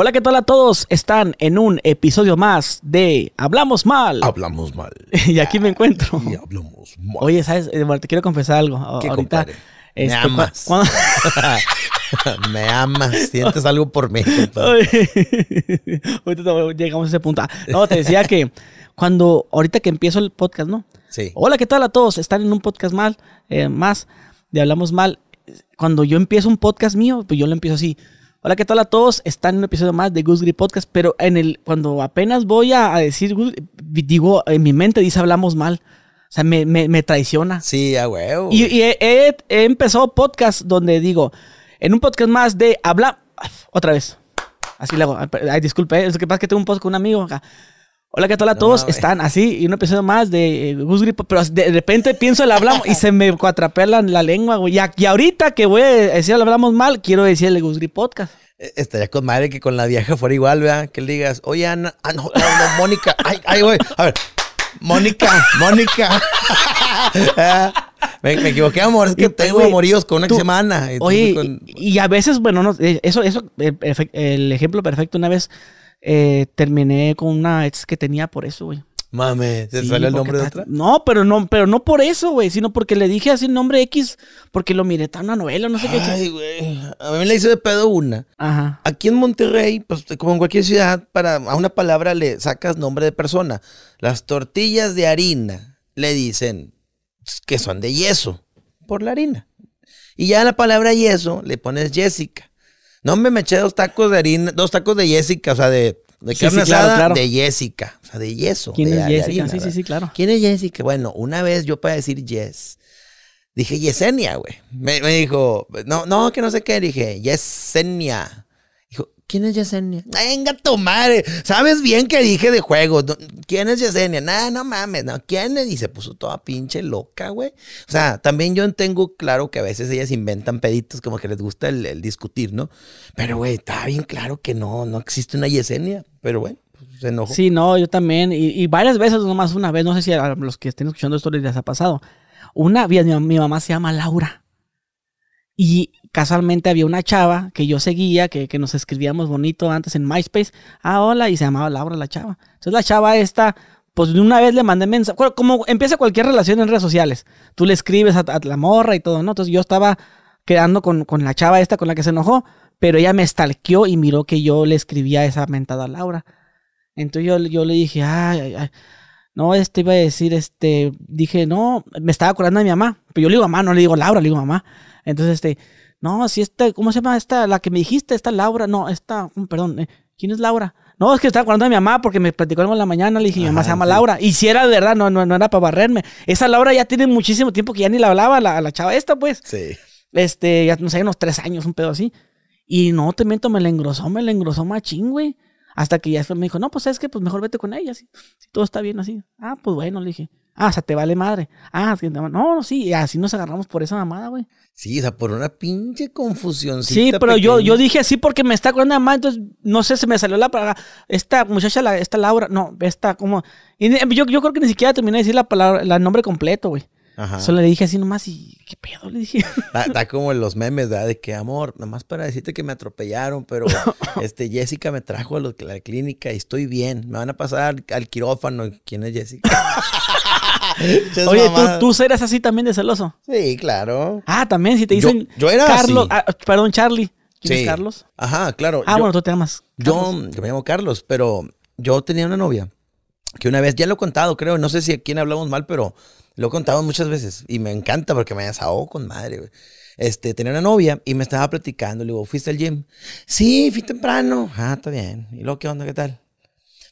Hola, ¿qué tal a todos? Están en un episodio más de Hablamos Mal. Hablamos Mal. y aquí me encuentro. Y hablamos mal. Oye, ¿sabes? Eh, te quiero confesar algo. ¿Qué Ahorita. me este, amas. me amas. Sientes algo por mí. Ahorita llegamos a ese punto. Ah, no, te decía que cuando. Ahorita que empiezo el podcast, ¿no? Sí. Hola, ¿qué tal a todos? Están en un podcast mal, eh, más de Hablamos Mal. Cuando yo empiezo un podcast mío, pues yo lo empiezo así Hola, ¿qué tal a todos? Están en un episodio más de Goose Podcast, pero en el, cuando apenas voy a, decir, digo, en mi mente dice hablamos mal. O sea, me, me, traiciona. Sí, a huevo. Y, he, empezado podcast donde digo, en un podcast más de habla, otra vez. Así le hago. Ah, ay, disculpe, es que pasa que tengo un podcast con un amigo acá. Hola, ¿qué tal a todos? Están así y un episodio más de eh, Gus pero de repente pienso el hablamos y se me atrapelan la lengua, güey. Y, ahorita que voy a decir el hablamos mal, quiero decirle Goose Grip Podcast. E, estaría con madre que con la vieja fuera igual, ¿verdad? Que le digas, oye, Ana, ah, no, Mónica, ay, ay, güey, a ver, Mónica, Mónica. Ah, me, equivoqué, amor. Es que tengo moridos con una semana. Oye, y, a veces, bueno, eh, eso, eso el ejemplo perfecto, una vez eh, terminé con una ex que tenía por eso, güey. Mame, ¿se el nombre de otra? No, pero no, pero no por eso, güey, sino porque le dije así el nombre X porque lo miré en una novela, no sé qué. Ay, güey, a mí me la hice de pedo una. Ajá. Aquí en Monterrey, pues como en cualquier ciudad, para a una palabra le sacas nombre de persona. Las tortillas de harina le dicen que son de yeso por la harina. Y ya la palabra yeso le pones Jessica. No, me eché dos tacos de harina, dos tacos de Jessica, o sea, de, de carne asada, de Jessica, o sea, de yeso. ¿Quién de, es Jessica? sí, sí, sí, claro. ¿Quién es Jessica? Bueno, una vez yo para decir yes, dije Yesenia, güey. me, dijo, no, no, que no sé qué, dije Yesenia. ¿Quién es Yesenia? Venga, tu Sabes bien que dije de juego. ¿Quién es Yesenia? No, no mames. No. ¿Quién es? Y se puso toda pinche loca, güey. O sea, también yo tengo claro que a veces ellas inventan peditos como que les gusta el, discutir, ¿no? Pero, güey, está bien claro que no, no existe una Yesenia. Pero bueno. Pues, se enojó. Sí, no, yo también. Y, varias veces, nomás una vez, no sé si a los que estén escuchando esto les ha pasado. Una, mi mamá se llama Laura. Y casualmente había una chava que yo seguía, que, nos escribíamos bonito antes en MySpace. Ah, hola, y se llamaba Laura la chava. Entonces la chava esta, pues de una vez le mandé mensaje. Como empieza cualquier relación en redes sociales, tú le escribes a, la morra y todo, ¿no? Entonces yo estaba quedando con, la chava esta con la que se enojó, pero ella me estalqueó y miró que yo le escribía esa mentada a Laura. Entonces yo, yo le dije, ay, ay, ay. No, este iba a decir, este, dije, no, me estaba curando a mi mamá. Pero yo le digo mamá, no le digo Laura, le digo mamá. Entonces, este, no, si esta, ¿cómo se llama esta? La que me dijiste, esta Laura, no, esta, mm, perdón, eh, ¿quién es Laura? No, es que estaba acordando de mi mamá porque me platicó algo en la mañana. Le dije, mi mamá se ah, llama Laura. Y si era de verdad, no, no, no era para barrerme. Esa Laura ya tiene muchísimo tiempo que ya ni la hablaba, la, la chava esta, pues. Sí. Este, ya no sé, unos tres años, un pedo así. Y no, te miento, me la engrosó, me la engrosó machín, güey. Hasta que ya me dijo, no, pues es que pues mejor vete con ella, Si todo está bien así. Ah, pues bueno, le dije. Ah, o sea, te vale madre. Ah, no, no, sí, así nos agarramos por esa mamada, güey. Sí, o sea, por una pinche confusión. Sí, pero yo, yo dije así porque me está acordando mamá, entonces, no sé, se me salió la palabra. Esta muchacha, la, esta Laura, no, esta como... yo, yo creo que ni siquiera terminé de decir la palabra, el nombre completo, güey. Ajá. Solo le dije así nomás y qué pedo le dije. Está, como en los memes, ¿verdad? De que amor, nomás para decirte que me atropellaron, pero este Jessica me trajo a, la clínica y estoy bien. Me van a pasar al quirófano. ¿Quién es Jessica? Oye, ¿tú, ¿tú, eras así también de celoso? Sí, claro. Ah, también, si te dicen. Yo, era Carlos, ah, perdón, Charlie. ¿Quién es Carlos? Ajá, claro. Ah, bueno, tú te amas. Yo, me llamo Carlos, pero yo tenía una novia que una vez, ya lo he contado, creo, no sé si a quién hablamos mal, pero lo he contado muchas veces y me encanta porque me ahogado con madre, Este, tenía una novia y me estaba platicando, le digo, ¿fuiste al gym? Sí, fui temprano. Ah, está bien. ¿Y luego qué onda? ¿Qué tal?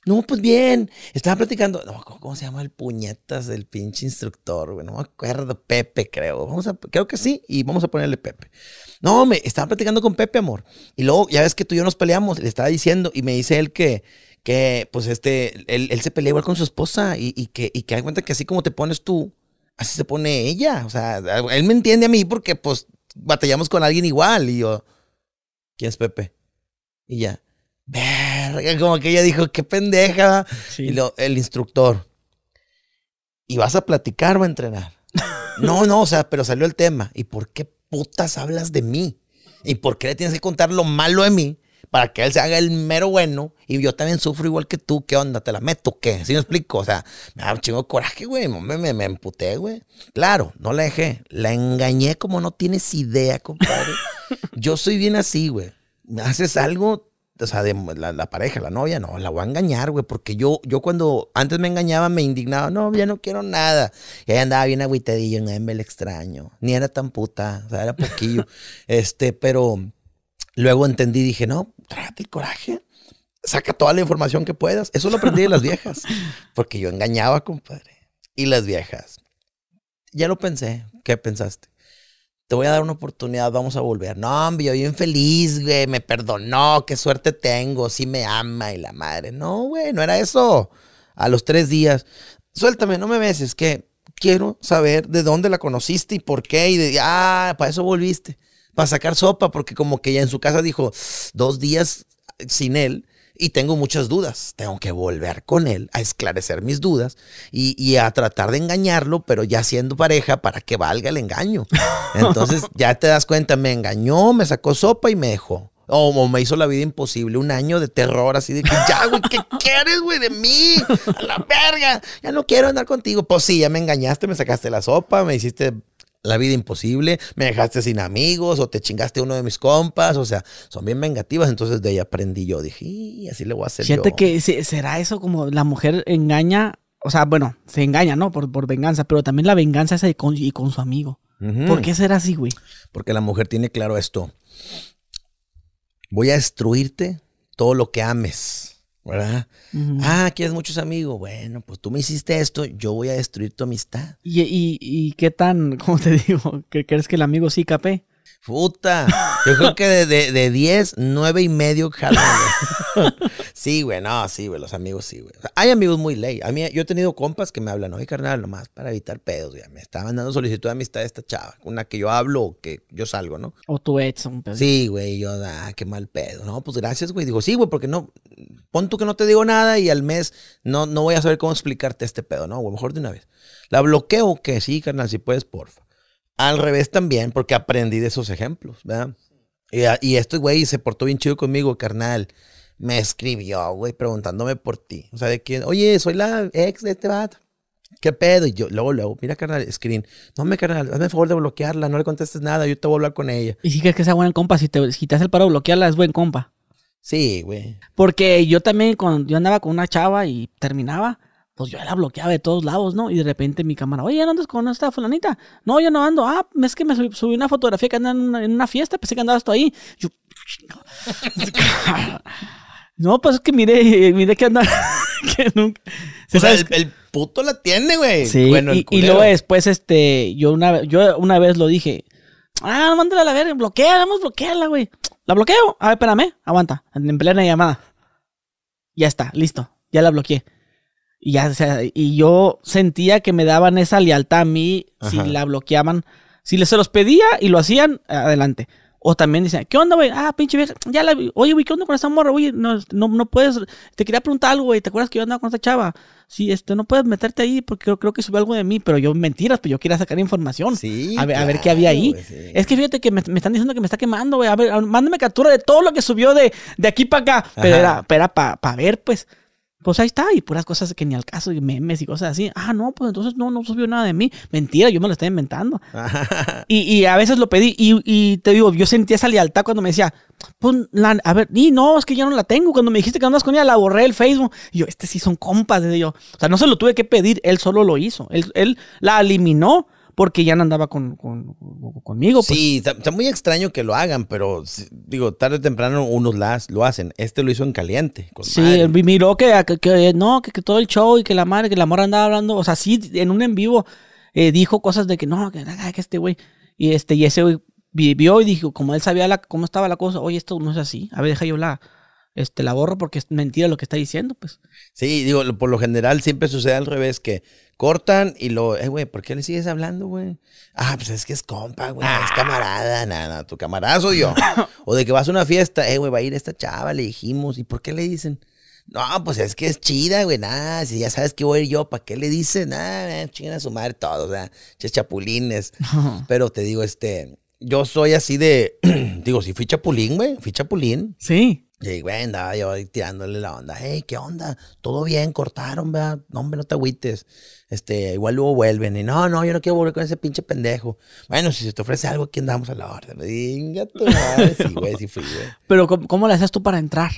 No, pues bien, estaba platicando, cómo se llama el puñetas del pinche instructor, güey, no me acuerdo, Pepe creo, vamos a, creo que sí, y vamos a ponerle Pepe. No, me estaba platicando con Pepe, amor, y luego ya ves que tú y yo nos peleamos, le estaba diciendo, y me dice él que, que pues este, él, se pelea igual con su esposa, y, que, y que da cuenta que así como te pones tú, así se pone ella, o sea, él me entiende a mí porque pues batallamos con alguien igual, y yo, ¿quién es Pepe? Y ya, verga, como que ella dijo, qué pendeja. Y lo, el instructor, ¿y vas a platicar o a entrenar? no, no, o sea, pero salió el tema. ¿Y por qué putas hablas de mí? ¿Y por qué le tienes que contar lo malo de mí? Para que él se haga el mero bueno y yo también sufro igual que tú. ¿Qué onda? ¿Te la meto? ¿Qué? ¿Sí me explico? O sea, me da un chingo de coraje, güey. Me, me, me emputé, güey. Claro, no la dejé. La engañé como no tienes idea, compadre. yo soy bien así, güey. Haces algo, o sea, la, pareja, la novia, no, la voy a engañar, güey, porque yo, yo cuando antes me engañaba me indignaba, no, ya no quiero nada. Y ahí andaba bien agüitadillo, en me el extraño, ni era tan puta, o sea, era poquillo. este, pero luego entendí, dije, no, trágate el coraje, saca toda la información que puedas. Eso lo aprendí de las viejas, porque yo engañaba, compadre. Y las viejas, ya lo pensé, ¿qué pensaste? te voy a dar una oportunidad, vamos a volver. No, hombre, yo infeliz, güey, me perdonó, qué suerte tengo, sí me ama y la madre. No, güey, no era eso. A los tres días, suéltame, no me beses, que quiero saber de dónde la conociste y por qué, y de, ah, para eso volviste, para sacar sopa, porque como que ya en su casa dijo, dos días sin él, y tengo muchas dudas. Tengo que volver con él a esclarecer mis dudas y, a tratar de engañarlo, pero ya siendo pareja para que valga el engaño. Entonces ya te das cuenta, me engañó, me sacó sopa y me dejó. O, me hizo la vida imposible, un año de terror así de que ya, güey, ¿qué quieres, güey, de mí? A la verga, ya no quiero andar contigo. Pues sí, ya me engañaste, me sacaste la sopa, me hiciste la vida imposible, me dejaste sin amigos o te chingaste uno de mis compas, o sea, son bien vengativas, entonces de ahí aprendí yo, dije, y así le voy a hacer. Fíjate que será eso como la mujer engaña, o sea, bueno, se engaña, ¿no? Por, por venganza, pero también la venganza es con, y con su amigo. ¿Por qué será así, güey? Porque la mujer tiene claro esto. Voy a destruirte todo lo que ames. ¿verdad? Ah, quieres muchos amigos. Bueno, pues tú me hiciste esto, yo voy a destruir tu amistad. ¿Y, y, y qué tan, cómo te digo, que crees que el amigo sí capé? Puta, yo creo que de 10, de, 9 y medio jalando. sí, güey, no, sí, güey, los amigos sí, güey. hay amigos muy ley. A mí, yo he tenido compas que me hablan, oye, carnal, nomás para evitar pedos, güey. Me estaba mandando solicitud de amistad esta chava, una que yo hablo o que yo salgo, ¿no? O tu ex, un pedo. Sí, güey, yo, ah, qué mal pedo. No, pues gracias, güey. Digo, sí, güey, porque no, pon tú que no te digo nada y al mes no, no voy a saber cómo explicarte este pedo, ¿no? O mejor de una vez. La bloqueo, que sí, carnal, si puedes, porfa. Al revés también, porque aprendí de esos ejemplos, ¿verdad? Y, ah, y este güey se portó bien chido conmigo, carnal. Me escribió, güey, preguntándome por ti. O sea, de quién, oye, soy la ex de este vato. ¿Qué pedo? Y yo, luego, luego, mira, carnal, screen. No me, carnal, hazme favor de bloquearla, no le contestes nada, yo te voy a hablar con ella. Y si crees que sea buena compa, si te, si el paro bloquearla, es buen compa. Sí, güey. Porque yo también, cuando yo andaba con una chava y terminaba, pues yo la bloqueaba de todos lados, ¿no? Y de repente mi cámara, oye, ¿no andas con esta fulanita? No, yo no ando. Ah, es que me subí una fotografía que andan en una, fiesta, pensé que andabas tú ahí. Yo... no, pues es que miré, miré que andaba... que O sea, el, puto la tiene, güey. Sí, y, y, luego después, este, yo una, yo una vez lo dije, Ah, mándale a la verga, bloquea, vamos, bloqueala, güey. La bloqueo. A ver, espérame, aguanta. En plena llamada. Ya está, listo. Ya la bloqueé. Y ya, y yo sentía que me daban esa lealtad a mí si la bloqueaban. Si les se los pedía y lo hacían, adelante. O también dicen, ¿qué onda, güey? Ah, pinche vieja, ya la vi. Oye, güey, ¿qué onda con esa morra, Oye, No, puedes, te quería preguntar algo, güey, ¿te acuerdas que yo andaba con esa chava? Sí, este, no puedes meterte ahí porque creo, creo que subió algo de mí, pero yo mentiras, pues yo quería sacar información. Sí. A ver, qué había ahí. Es que fíjate que me, están diciendo que me está quemando, güey. A ver, mándame captura de todo lo que subió de, aquí para acá. Pero espera era, para ver, pues pues ahí está, y puras cosas que ni al caso, y memes y cosas así. Ah, no, pues entonces no, no subió nada de mí. Mentira, yo me lo estoy inventando. y, a veces lo pedí, y, te digo, yo sentía esa lealtad cuando me decía, pues, a ver, y no, es que ya no la tengo. Cuando me dijiste que andas con ella, la borré el Facebook. Y yo, este sí son compas, de yo. O sea, no se lo tuve que pedir, él solo lo hizo. Él, él la eliminó porque ya no andaba con, conmigo. Pues. Sí, está, muy extraño que lo hagan, pero digo, tarde o temprano unos las, lo hacen. Este lo hizo en caliente. sí, miró que, no, que, todo el show y que la madre, que la morra andaba hablando, o sea, sí, en un en vivo eh, dijo cosas de que no, que, nada, que este güey, y este, y ese güey vivió y dijo, como él sabía la, cómo estaba la cosa, oye, esto no es así, a ver, deja yo la este, la borro porque es mentira lo que está diciendo, pues. Sí, digo, por lo general siempre sucede al revés, que Cortan y lo, eh, güey, ¿por qué le sigues hablando, güey? Ah, pues es que es compa, güey, ah. es camarada, nada, tu camarazo yo. o de que vas a una fiesta, eh, güey, va a ir esta chava, le dijimos, ¿y por qué le dicen? No, pues es que es chida, güey, nada, si ya sabes que voy a ir yo, ¿para qué le dicen? Nada, ah, eh, chingan a su madre todo, o sea, chapulines. Pero te digo, este, yo soy así de, digo, si fui chapulín, güey, fui chapulín. Sí. Y güey, andaba yo tirándole la onda. Hey, ¿qué onda? Todo bien, cortaron, No, hombre, no te agüites. Este, igual luego vuelven. Y no, no, yo no quiero volver con ese pinche pendejo. Bueno, si se te ofrece algo, aquí damos a la orden. Venga, Sí, güey, sí fui, Pero, ¿cómo, la le haces tú para entrar?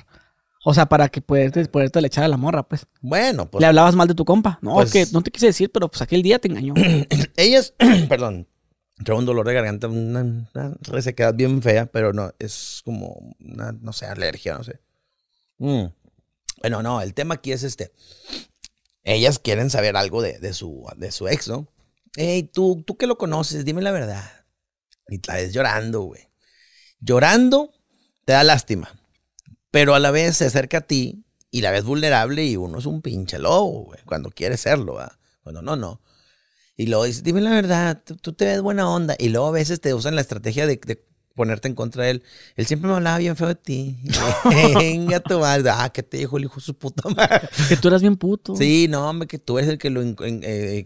O sea, para que poderte, poderte le echar a la morra, pues. Bueno, pues. Le hablabas mal de tu compa. No, pues que no te quise decir, pero pues aquel día te engañó. ellas, perdón trae un dolor de garganta, una, resequedad bien fea, pero no, es como una, no sé, alergia, no sé. Mm. Bueno, no, el tema aquí es este. Ellas quieren saber algo de, su, de su ex, ¿no? Hey, tú, tú que lo conoces, dime la verdad. Y la ves llorando, güey. Llorando te da lástima, pero a la vez se acerca a ti y la ves vulnerable y uno es un pinche lobo, güey, cuando quiere serlo, bueno Cuando no, no. Y luego dices, dime la verdad, tú, te ves buena onda. Y luego a veces te usan la estrategia de, ponerte en contra de él. Él siempre me hablaba bien feo de ti. Venga tu madre. Ah, ¿qué te dijo el hijo su puta madre? Que tú eras bien puto. Sí, no, hombre, que tú eres el que lo... Eh,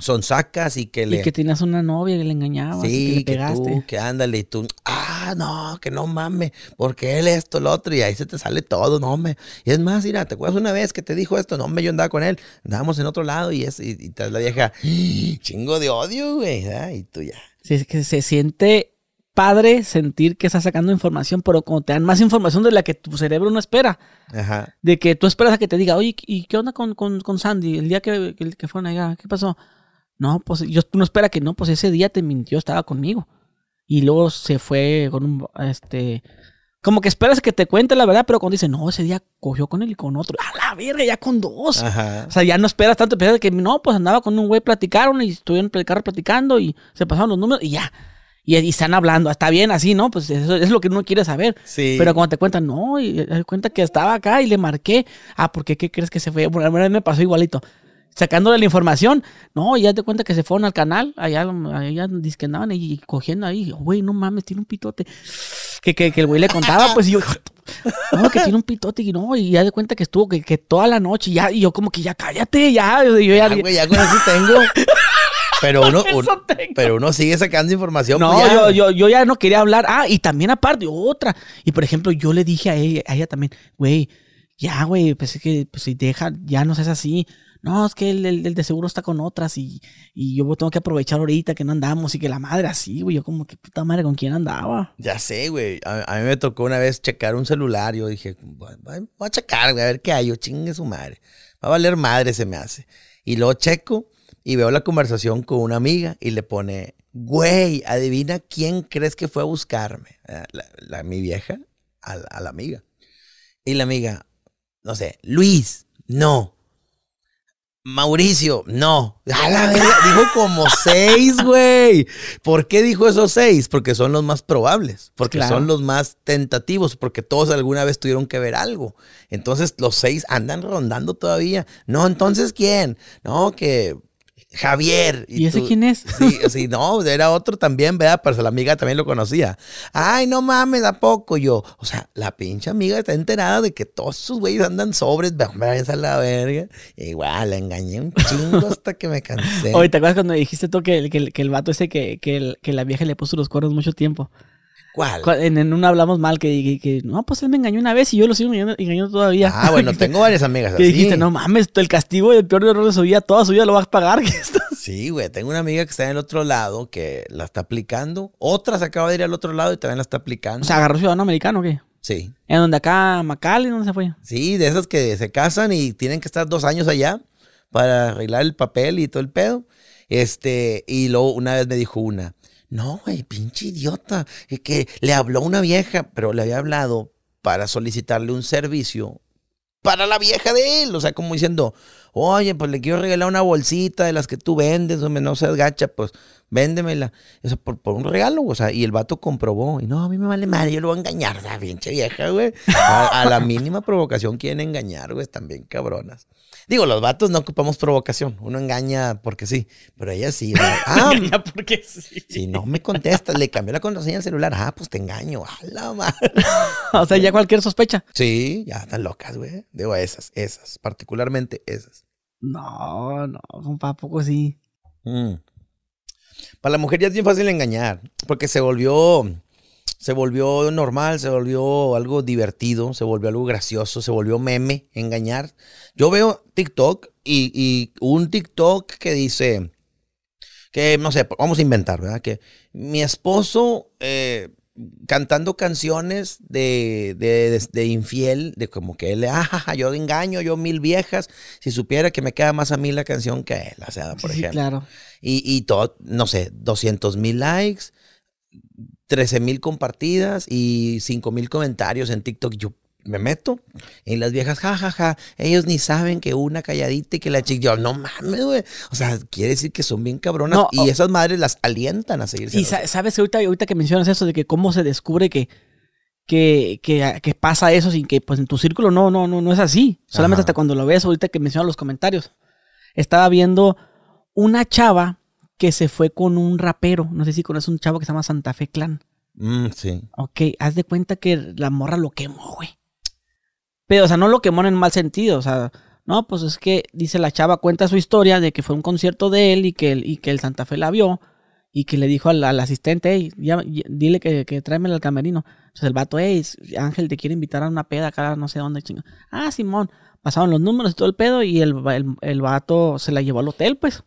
son sacas y que le. Y que tenías una novia y le engañabas. Sí, que, le tú, que ándale, y tú, ah, no, que no mames, porque él esto, el otro, y ahí se te sale todo, no me. Y es más, mira, ¿te acuerdas una vez que te dijo esto? No me, yo andaba con él, andábamos en otro lado y, es, y, te la vieja, ¡Ah, chingo de odio, güey, y tú ya. Sí, es que se siente padre sentir que estás sacando información, pero como te dan más información de la que tu cerebro no espera. Ajá. De que tú esperas a que te diga, oye, ¿y qué onda con, con, Sandy? El día que, que, que fueron allá, ¿qué pasó? No, pues yo no esperas que no, pues ese día te mintió, estaba conmigo. Y luego se fue con un este como que esperas que te cuente la verdad, pero cuando dice, no, ese día cogió con él y con otro, a la verga, ya con dos. O sea, ya no esperas tanto, esperas que no, pues andaba con un güey, platicaron y estuvieron en el carro platicando y se pasaron los números y ya. Y, están hablando, está bien así, ¿no? Pues eso, es lo que uno quiere saber. Pero cuando te cuentan, no, y eh, eh, cuenta que estaba acá y le marqué, ah, ¿por qué? ¿Qué crees que se fue? Bueno, a mí me pasó igualito sacándole la información. No, ya te cuenta que se fueron al canal, allá, allá que andaban y, cogiendo ahí, güey, no mames, tiene un pitote. Que, el güey le contaba, pues, yo, no, que tiene un pitote y no, y ya de cuenta que estuvo, que, que toda la noche, y ya, y yo como que ya cállate, ya, yo, ya. güey, ya, con eso tengo. Pero uno, pero uno sigue sacando información. No, pues, yo, yo, yo, ya no quería hablar. Ah, y también aparte, otra. Y por ejemplo, yo le dije a ella, a ella también, güey, ya, güey, pues es que, pues si deja, ya no seas así. No, es que el, de seguro está con otras y, yo tengo que aprovechar ahorita que no andamos y que la madre así, güey. Yo como que puta madre, ¿con quién andaba? Ya sé, güey. A, mí me tocó una vez checar un celular. Yo dije, voy, a checar, güey, a ver qué hay. Yo chingue su madre. Va a valer madre, se me hace. Y luego checo y veo la conversación con una amiga y le pone, güey, adivina quién crees que fue a buscarme. La, mi vieja a la amiga. Y la amiga, no sé, Luis, no. Mauricio, no. la dijo como seis, güey. ¿Por qué dijo esos seis? Porque son los más probables, porque son los más tentativos, porque todos alguna vez tuvieron que ver algo. Entonces los seis andan rondando todavía. No, entonces ¿quién? No, que Javier. ¿Y, ese quién es? Sí, sí, no, era otro también, vea, Pero la amiga también lo conocía. Ay, no mames, ¿a poco? Yo, o sea, la pinche amiga está enterada de que todos sus güeyes andan sobres, vamos a la verga. Igual, la engañé un chingo hasta que me cansé. Oye, ¿te acuerdas cuando dijiste tú que, el vato ese que, que la vieja le puso los cuernos mucho tiempo? ¿Cuál? En, un hablamos mal que, que, no, pues él me engañó una vez y yo lo sigo engañando, todavía. Ah, bueno, tengo varias amigas así. dijiste, no mames, el castigo y el peor error de su vida, toda su vida lo vas a pagar. sí, güey, tengo una amiga que está en el otro lado que la está aplicando. Otra se acaba de ir al otro lado y también la está aplicando. O sea, agarró ciudadano americano, ¿o ¿qué? Sí. ¿En donde acá, Macal, dónde se fue? Sí, de esas que se casan y tienen que estar dos años allá para arreglar el papel y todo el pedo. Este, y luego una vez me dijo una, no, güey, pinche idiota. Que le habló una vieja, pero le había hablado para solicitarle un servicio para la vieja de él. O sea, como diciendo, oye, pues le quiero regalar una bolsita de las que tú vendes, hombre, no seas gacha, pues véndemela. O sea, por, un regalo, o sea, y el vato comprobó. Y no, a mí me vale mal, yo lo voy a engañar, la pinche vieja, güey. A, la mínima provocación quieren engañar, güey, también cabronas. Digo, los vatos no ocupamos provocación. Uno engaña porque sí, pero ella sí. Ah, engaña porque sí. Si no me contestas, le cambió la contraseña al celular. Ah, pues te engaño. o sea, ya cualquier sospecha. Sí, ya están locas, güey. Digo, esas, esas, particularmente esas. No, no, compa, poco sí. Mm. Para la mujer ya es bien fácil engañar, porque se volvió se volvió normal, se volvió algo divertido, se volvió algo gracioso, se volvió meme, engañar. Yo veo TikTok y, un TikTok que dice, que no sé, vamos a inventar, ¿verdad? Que mi esposo eh, cantando canciones de, infiel, de como que él, ah, yo engaño, yo mil viejas, si supiera que me queda más a mí la canción que a él, o sea, por ejemplo. Sí, claro. Y, y todo, no sé, 200 mil likes 13 mil compartidas y 5 mil comentarios en TikTok. Yo me meto en las viejas, jajaja, ellos ni saben que una calladita y que la chica, yo, no mames, güey. O sea, quiere decir que son bien cabronas y esas madres las alientan a seguir. Y sabes ahorita, ahorita que mencionas eso de que cómo se descubre que, que, que, pasa eso sin que, pues en tu círculo no, no, no, no es así. Solamente hasta cuando lo ves ahorita que mencionas los comentarios. Estaba viendo una chava que se fue con un rapero. No sé si conoces un chavo que se llama Santa Fe Clan. Mm, sí. Ok, haz de cuenta que la morra lo quemó, güey. Pero, o sea, no lo quemó en mal sentido. O sea, no, pues es que dice la chava, cuenta su historia de que fue un concierto de él y que el, y que el Santa Fe la vio y que le dijo al, asistente, hey, dile que, tráeme al camerino. Entonces el vato, hey, Ángel, te quiere invitar a una peda acá, no sé dónde, chingón. Ah, Simón. Pasaron los números y todo el pedo y el, el, el vato se la llevó al hotel, pues.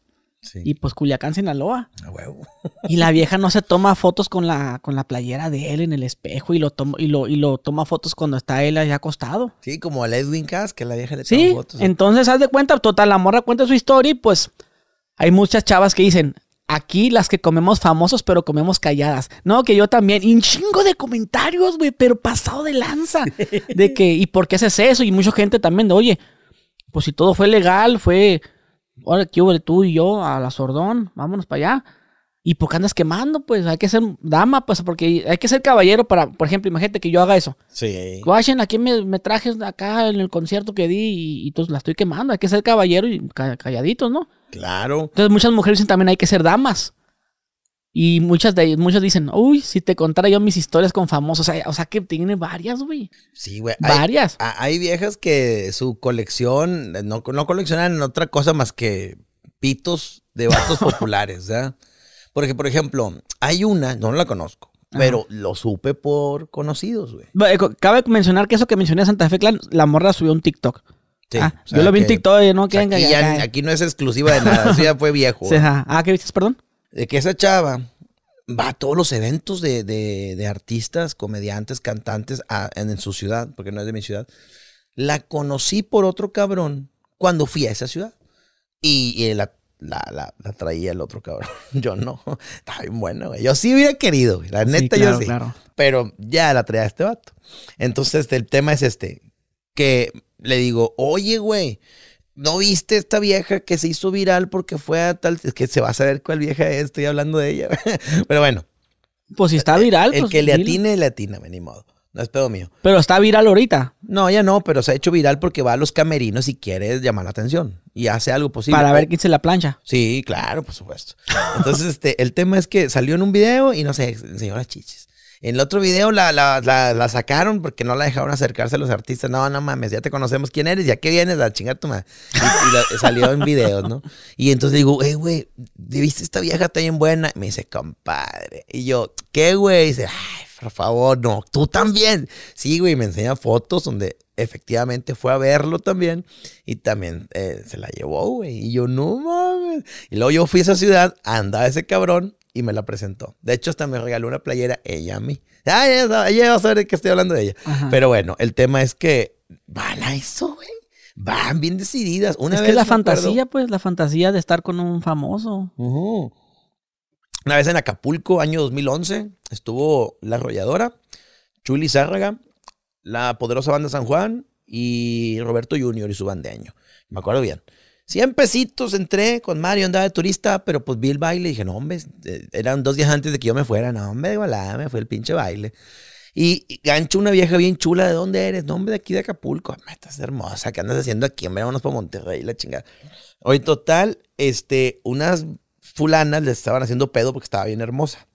Y pues Culiacán, Sinaloa. A huevo. Y la vieja no se toma fotos con la, con la playera de él en el espejo y lo, toma, y, lo, y lo toma fotos cuando está él allá acostado. Sí, como a Edwin Cass, que la vieja le toma fotos. Sí, entonces haz de cuenta, total, la morra cuenta su historia y pues hay muchas chavas que dicen, aquí las que comemos famosos, pero comemos calladas. No, que yo también. Y un chingo de comentarios, güey, pero pasado de lanza. De que, ¿y por qué haces eso? Y mucha gente también de, oye, pues si todo fue legal, fue ahora ¿qué hubo tú y yo a la sordón, vámonos para allá. ¿Y por andas quemando? Pues hay que ser dama, pues porque hay que ser caballero para, por ejemplo, imagínate que yo haga eso. Sí. Guachen, aquí me, trajes acá en el concierto que di y, y entonces la estoy quemando. Hay que ser caballero y calladitos, ¿no? Claro. Entonces muchas mujeres dicen también hay que ser damas. Y muchas de ellos, muchos dicen, uy, si te contara yo mis historias con famosos, o sea, que tiene varias, güey. Sí, güey. Varias. Hay, viejas que su colección, no, coleccionan otra cosa más que pitos de vatos populares, ¿verdad? Porque, por ejemplo, hay una, no la conozco, pero lo supe por conocidos, güey. Cabe mencionar que eso que mencioné a Santa Fe Clan, la morra subió un TikTok. Sí, ah, yo lo vi en TikTok y no aquí, aquí no es exclusiva de nada, eso ya fue viejo. ah, ¿qué viste, perdón? de que esa chava va a todos los eventos de, de, artistas, comediantes, cantantes en, su ciudad, porque no es de mi ciudad. La conocí por otro cabrón cuando fui a esa ciudad. Y, la, la, la, traía el otro cabrón. Yo no. Está bien güey. Yo sí hubiera querido, La neta, yo sí. Pero ya la traía este vato. Entonces, este, el tema es este. Que le digo, oye, güey, ¿No viste esta vieja que se hizo viral porque fue a tal... que se va a saber cuál vieja es, estoy hablando de ella. Pero bueno. Pues si está viral. El, pues que le atine, le atina, ni modo. No es pedo mío. Pero está viral ahorita. No, ya no, pero se ha hecho viral porque va a los camerinos y quiere llamar la atención. Y hace algo posible. Para ver quién se la plancha. Sí, claro, por supuesto. Entonces, este, el tema es que salió en un video y no sé, señora las chichis. En el otro video la, la, la, sacaron porque no la dejaron acercarse a los artistas. No, no mames, ya te conocemos quién eres, ya que vienes a chingar tu madre. Y, salió en videos, ¿no? Y entonces digo, hey, güey, ¿viste esta vieja está buena? Y me dice, compadre. Y yo, ¿qué, güey? Dice, ay, por favor, no, tú también. Sí, güey, me enseña fotos donde efectivamente fue a verlo también y también eh, se la llevó, güey. Y yo, no mames. Y luego yo fui a esa ciudad, andaba ese cabrón y me la presentó. De hecho, hasta me regaló una playera ella a mí. Ah, ella, va a saber que estoy hablando de ella. Pero bueno, el tema es que van a eso, güey. Van bien decididas. Una es vez que la fantasía, pues, la fantasía de estar con un famoso. Una vez en Acapulco, año 2011, estuvo La Arrolladora, Chuli Zárraga, la poderosa banda San Juan y Roberto Junior y su año Me acuerdo bien. 100 pesitos entré con Mario, andaba de turista, pero pues vi el baile y dije, no, hombre, eh, eran dos días antes de que yo me fuera, no, hombre, igual, me fue el pinche baile. Y, gancho una vieja bien chula, ¿de dónde eres? No, hombre, de aquí de Acapulco, hombre, ah, estás hermosa, ¿qué andas haciendo aquí? Hombre, vámonos para Monterrey, la chingada. Hoy, total, este, unas fulanas les estaban haciendo pedo porque estaba bien hermosa.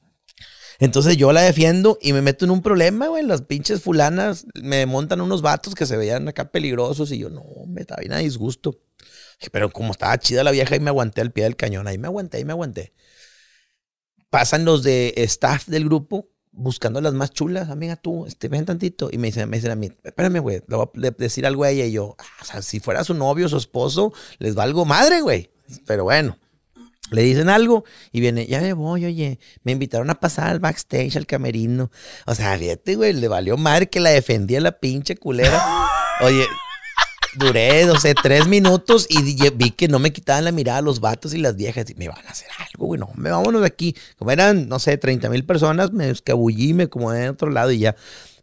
Entonces yo la defiendo y me meto en un problema, güey. Las pinches fulanas me montan unos vatos que se veían acá peligrosos y yo, no, me estaba bien a disgusto. Pero como estaba chida la vieja y me aguanté al pie del cañón, ahí me aguanté, ahí me aguanté. Pasan los de staff del grupo buscando las más chulas, amiga, tú, este, ven tantito. Y me dicen, a mí, espérame, güey, le voy a decir algo a ella. Y yo, ah, si fuera su novio, su esposo, les valgo madre, güey. Pero bueno, le dicen algo y viene, ya me voy, oye, me invitaron a pasar al backstage, al camerino. O sea, fíjate, güey, le valió madre que la defendía la pinche culera. Oye, duré, no sé, tres minutos y vi que no me quitaban la mirada los vatos y las viejas. Y me van a hacer algo, güey, no, me vámonos de aquí. Como eran, no sé, 30 mil personas, me escabullí, me como en otro lado y ya.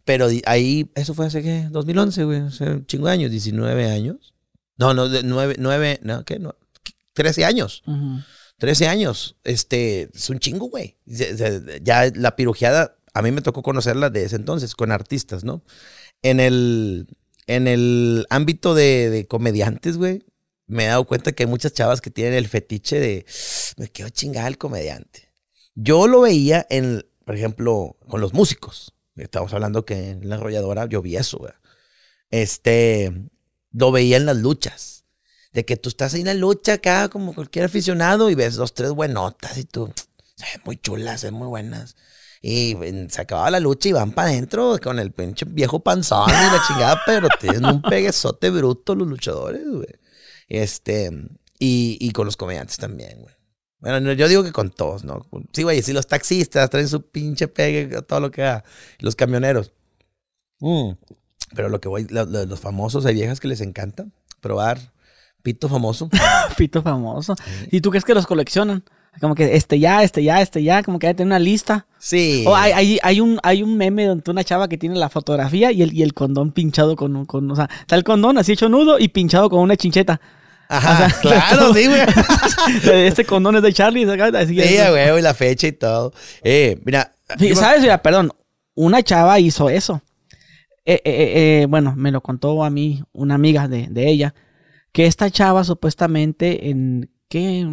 Pero ahí, eso fue hace, ¿qué? 2011, güey, hace un chingo de años, 19 años. No, no, 9, 9, no, ¿qué? No, 13 años. 13 años. Este, es un chingo, güey. Ya la pirujeada, a mí me tocó conocerla de ese entonces, con artistas, ¿no? En el en el ámbito de, de comediantes, güey, me he dado cuenta que hay muchas chavas que tienen el fetiche de, ah, me quedo chingada el comediante. Yo lo veía en, por ejemplo, con los músicos. Estamos hablando que en la enrolladora yo vi eso, güey. Este, lo veía en las luchas. De que tú estás ahí en la lucha acá como cualquier aficionado y ves dos, tres buenotas y tú, ah, muy chulas, muy buenas. Y se acababa la lucha y van para adentro con el pinche viejo panzón y la chingada, pero tienen un peguezote bruto los luchadores, güey. Este, y, con los comediantes también, güey. Bueno, yo digo que con todos, ¿no? Sí, güey, sí, los taxistas traen su pinche pegue, todo lo que da Los camioneros. Mm. Pero lo que voy, los famosos, hay viejas que les encanta probar pito famoso. pito famoso. ¿Y tú es que los coleccionan? Como que este ya, este ya, este ya, como que hay que tener una lista. Sí. O hay, hay, hay, un, hay un meme donde una chava que tiene la fotografía y el, y el condón pinchado con, con, o sea, está el condón así hecho nudo y pinchado con una chincheta. Ajá, claro, sí, güey. este condón es de Charlie. Así sí, güey, la fecha y todo. Eh, mira. ¿Sabes? Mira, perdón. Una chava hizo eso. Eh, eh, eh, bueno, me lo contó a mí una amiga de, de ella. Que esta chava supuestamente en... ¿Qué?